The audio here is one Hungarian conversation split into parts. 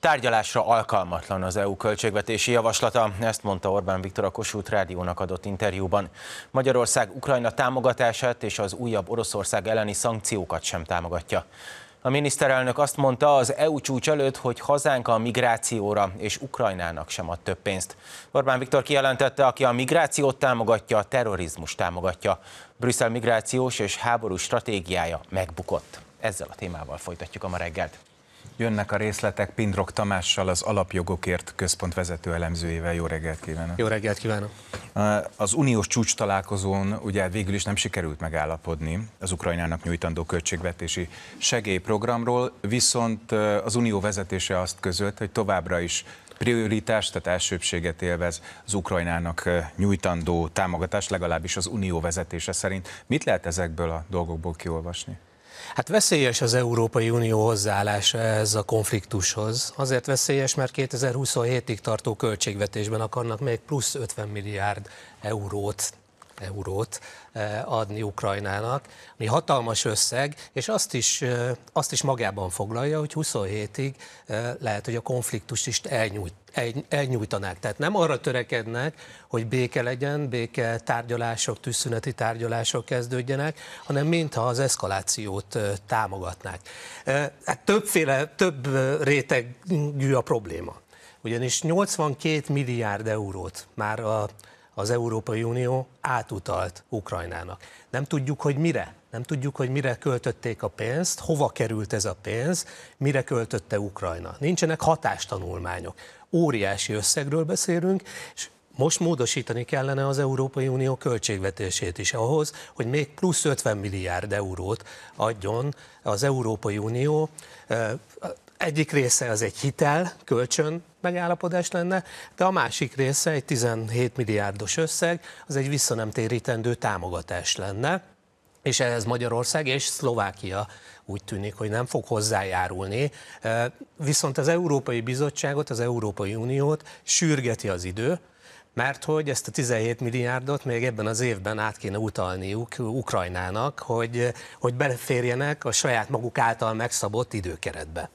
Tárgyalásra alkalmatlan az EU költségvetési javaslata, ezt mondta Orbán Viktor a Kossuth Rádiónak adott interjúban. Magyarország Ukrajna támogatását és az újabb Oroszország elleni szankciókat sem támogatja. A miniszterelnök azt mondta az EU csúcs előtt, hogy hazánk a migrációra és Ukrajnának sem ad több pénzt. Orbán Viktor kijelentette, aki a migrációt támogatja, a terrorizmus támogatja. Brüsszel migrációs és háború stratégiája megbukott. Ezzel a témával folytatjuk a ma reggelt. Jönnek a részletek Pindrok Tamással, az Alapjogokért Központ vezető elemzőjével. Jó reggelt kívánok! Jó reggelt kívánok! Az uniós csúcs találkozón ugye végül is nem sikerült megállapodni az Ukrajnának nyújtandó költségvetési segélyprogramról, viszont az unió vezetése azt közölt, hogy továbbra is prioritást, tehát elsőbséget élvez az Ukrajnának nyújtandó támogatás, legalábbis az unió vezetése szerint. Mit lehet ezekből a dolgokból kiolvasni? Hát veszélyes az Európai Unió hozzáállása ez a konfliktushoz. Azért veszélyes, mert 2027-ig tartó költségvetésben akarnak még plusz 50 milliárd eurót eurót eh, adni Ukrajnának, ami hatalmas összeg, és azt is, eh, azt is magában foglalja, hogy 27-ig eh, lehet, hogy a konfliktust is elnyújt, elnyújtanák. Tehát nem arra törekednek, hogy béke legyen, béke tárgyalások, tűzszüneti tárgyalások kezdődjenek, hanem mintha az eszkalációt támogatnák. Hát többféle, több rétegű a probléma ugyanis 82 milliárd eurót már a az Európai Unió átutalt Ukrajnának. Nem tudjuk, hogy mire. Nem tudjuk, hogy mire költötték a pénzt, hova került ez a pénz, mire költötte Ukrajna. Nincsenek hatástanulmányok. Óriási összegről beszélünk, és most módosítani kellene az Európai Unió költségvetését is ahhoz, hogy még plusz 50 milliárd eurót adjon az Európai Unió egyik része az egy hitel, kölcsön megállapodás lenne, de a másik része, egy 17 milliárdos összeg, az egy visszanemtérítendő támogatás lenne, és ehhez Magyarország és Szlovákia úgy tűnik, hogy nem fog hozzájárulni. Viszont az Európai Bizottságot, az Európai Uniót sürgeti az idő, mert hogy ezt a 17 milliárdot még ebben az évben át kéne utalniuk Ukrajnának, hogy, hogy beleférjenek a saját maguk által megszabott időkeretbe.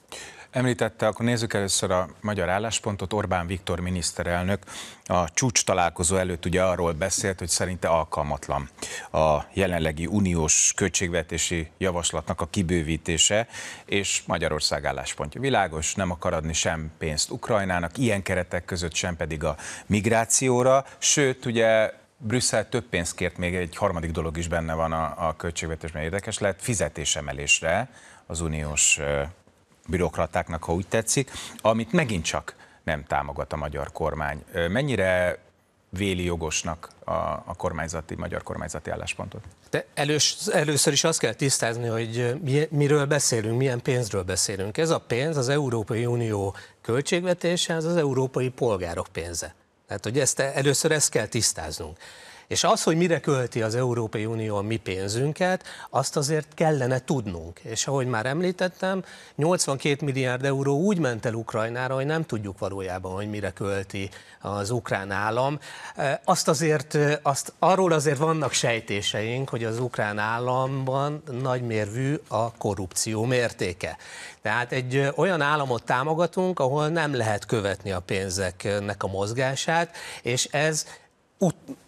Említette, akkor nézzük először a magyar álláspontot. Orbán Viktor miniszterelnök a csúcs találkozó előtt ugye arról beszélt, hogy szerinte alkalmatlan a jelenlegi uniós költségvetési javaslatnak a kibővítése, és Magyarország álláspontja világos, nem akar adni sem pénzt Ukrajnának, ilyen keretek között sem pedig a migrációra, sőt ugye Brüsszel több pénzt kért, még egy harmadik dolog is benne van a, a költségvetésben érdekes, lehet fizetésemelésre az uniós bürokratáknak, ha úgy tetszik, amit megint csak nem támogat a magyar kormány. Mennyire véli jogosnak a, a kormányzati, magyar kormányzati álláspontot? De elős, először is azt kell tisztázni, hogy mi, miről beszélünk, milyen pénzről beszélünk. Ez a pénz az Európai Unió költségvetése, az az európai polgárok pénze. Tehát, hogy ezt először ezt kell tisztáznunk. És az, hogy mire költi az Európai Unió a mi pénzünket, azt azért kellene tudnunk. És ahogy már említettem, 82 milliárd euró úgy ment el Ukrajnára, hogy nem tudjuk valójában, hogy mire költi az ukrán állam. Azt azért, azt, arról azért vannak sejtéseink, hogy az ukrán államban nagymérvű a korrupció mértéke. Tehát egy olyan államot támogatunk, ahol nem lehet követni a pénzeknek a mozgását, és ez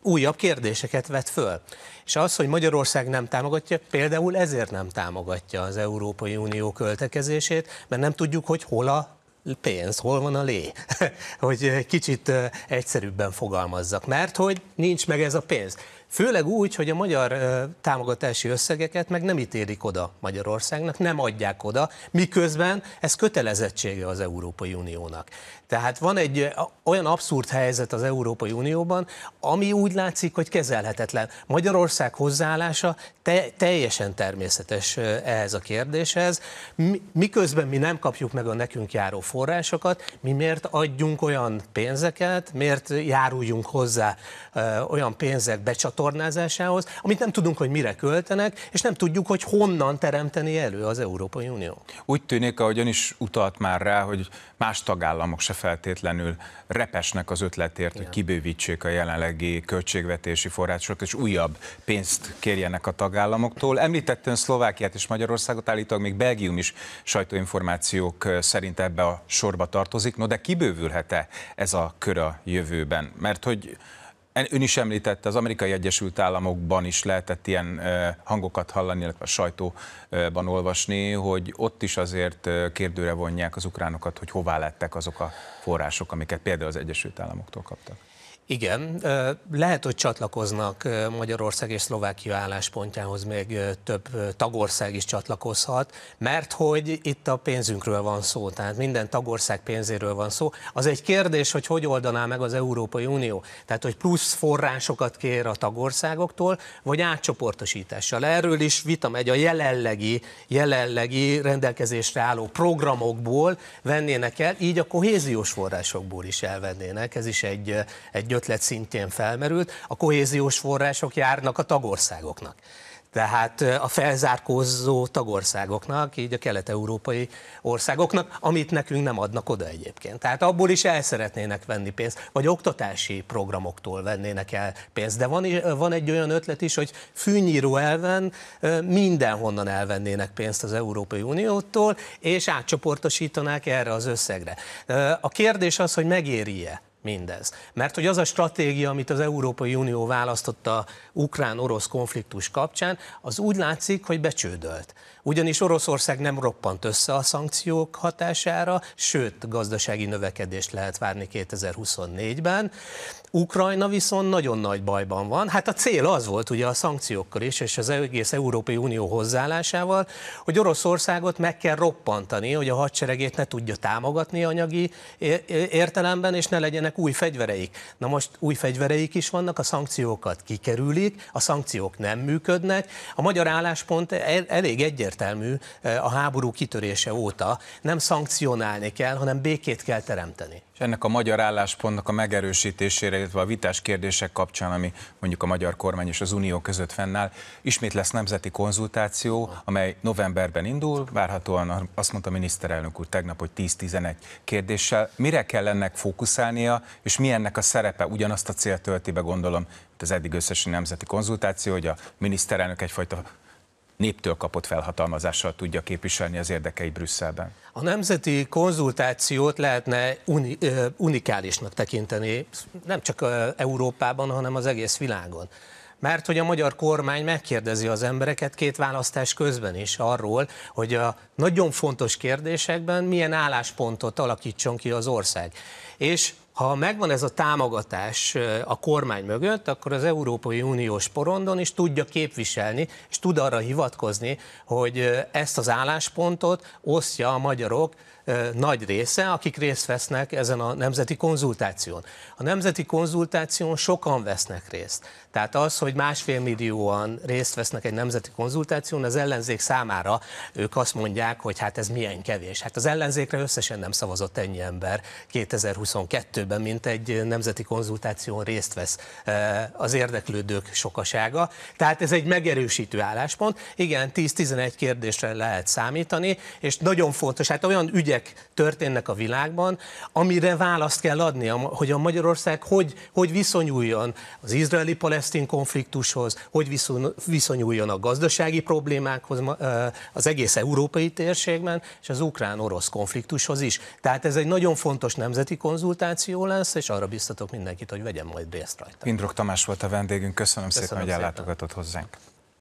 újabb kérdéseket vet föl. És az, hogy Magyarország nem támogatja, például ezért nem támogatja az Európai Unió költekezését, mert nem tudjuk, hogy hol a pénz, hol van a lé, hogy kicsit egyszerűbben fogalmazzak, mert hogy nincs meg ez a pénz. Főleg úgy, hogy a magyar támogatási összegeket meg nem ítélik oda Magyarországnak, nem adják oda, miközben ez kötelezettsége az Európai Uniónak. Tehát van egy olyan abszurd helyzet az Európai Unióban, ami úgy látszik, hogy kezelhetetlen. Magyarország hozzáállása te, teljesen természetes ehhez a kérdéshez. Miközben mi nem kapjuk meg a nekünk járó forrásokat, mi miért adjunk olyan pénzeket, miért járuljunk hozzá olyan pénzek becsatlakozásához, csatornázásához, amit nem tudunk, hogy mire költenek, és nem tudjuk, hogy honnan teremteni elő az Európai Unió. Úgy tűnik, ön is utalt már rá, hogy más tagállamok se feltétlenül repesnek az ötletért, Igen. hogy kibővítsék a jelenlegi költségvetési forrásokat, és újabb pénzt kérjenek a tagállamoktól. Említettem Szlovákiát és Magyarországot, állítólag még Belgium is sajtóinformációk szerint ebbe a sorba tartozik. No, de kibővülhet-e ez a kör a jövőben? Mert hogy Ön is említette, az amerikai Egyesült Államokban is lehetett ilyen hangokat hallani, illetve a sajtóban olvasni, hogy ott is azért kérdőre vonják az ukránokat, hogy hová lettek azok a források, amiket például az Egyesült Államoktól kaptak. Igen, lehet, hogy csatlakoznak Magyarország és Szlovákia álláspontjához, még több tagország is csatlakozhat, mert hogy itt a pénzünkről van szó, tehát minden tagország pénzéről van szó. Az egy kérdés, hogy hogy oldaná meg az Európai Unió, tehát hogy plusz plusz forrásokat kér a tagországoktól, vagy átcsoportosítással. Erről is vita megy a jelenlegi, jelenlegi rendelkezésre álló programokból vennének el, így a kohéziós forrásokból is elvennének, ez is egy, egy ötlet szintén felmerült. A kohéziós források járnak a tagországoknak tehát a felzárkózó tagországoknak, így a kelet-európai országoknak, amit nekünk nem adnak oda egyébként. Tehát abból is el szeretnének venni pénzt, vagy oktatási programoktól vennének el pénzt. De van, van egy olyan ötlet is, hogy fűnyíró elven mindenhonnan elvennének pénzt az Európai Uniótól, és átcsoportosítanák erre az összegre. A kérdés az, hogy megéri-e mindez. Mert hogy az a stratégia, amit az Európai Unió választotta a ukrán-orosz konfliktus kapcsán, az úgy látszik, hogy becsődölt. Ugyanis Oroszország nem roppant össze a szankciók hatására, sőt, gazdasági növekedést lehet várni 2024-ben. Ukrajna viszont nagyon nagy bajban van. Hát a cél az volt ugye a szankciókkal is, és az egész Európai Unió hozzáállásával, hogy Oroszországot meg kell roppantani, hogy a hadseregét ne tudja támogatni anyagi értelemben, és ne legyenek lettek új fegyvereik. Na most új fegyvereik is vannak, a szankciókat kikerülik, a szankciók nem működnek. A magyar álláspont el, elég egyértelmű e, a háború kitörése óta. Nem szankcionálni kell, hanem békét kell teremteni. És ennek a magyar álláspontnak a megerősítésére, illetve a vitás kérdések kapcsán, ami mondjuk a magyar kormány és az Unió között fennáll, ismét lesz nemzeti konzultáció, amely novemberben indul, várhatóan azt mondta a miniszterelnök úr tegnap, hogy 10-11 kérdéssel. Mire kell ennek fókuszálnia, és mi ennek a szerepe? Ugyanazt a célt tölti be, gondolom, mint az eddig összes nemzeti konzultáció, hogy a miniszterelnök egyfajta néptől kapott felhatalmazással tudja képviselni az érdekeit Brüsszelben. A nemzeti konzultációt lehetne uni, ö, unikálisnak tekinteni, nem csak Európában, hanem az egész világon. Mert hogy a magyar kormány megkérdezi az embereket két választás közben is arról, hogy a nagyon fontos kérdésekben milyen álláspontot alakítson ki az ország. És ha megvan ez a támogatás a kormány mögött, akkor az Európai Uniós porondon is tudja képviselni, és tud arra hivatkozni, hogy ezt az álláspontot osztja a magyarok nagy része, akik részt vesznek ezen a nemzeti konzultáción. A nemzeti konzultáción sokan vesznek részt. Tehát az, hogy másfél millióan részt vesznek egy nemzeti konzultáción, az ellenzék számára ők azt mondják, hogy hát ez milyen kevés. Hát az ellenzékre összesen nem szavazott ennyi ember 2022-ben, mint egy nemzeti konzultáción részt vesz az érdeklődők sokasága. Tehát ez egy megerősítő álláspont. Igen, 10-11 kérdésre lehet számítani, és nagyon fontos, hát olyan ügyek ügyek történnek a világban, amire választ kell adni, hogy a Magyarország hogy, hogy viszonyuljon az izraeli-palesztin konfliktushoz, hogy viszonyuljon a gazdasági problémákhoz az egész európai térségben, és az ukrán-orosz konfliktushoz is. Tehát ez egy nagyon fontos nemzeti konzultáció lesz, és arra biztatok mindenkit, hogy vegyen majd részt rajta. Indrok Tamás volt a vendégünk, köszönöm, köszönöm szépen, szépen, hogy ellátogatott hozzánk.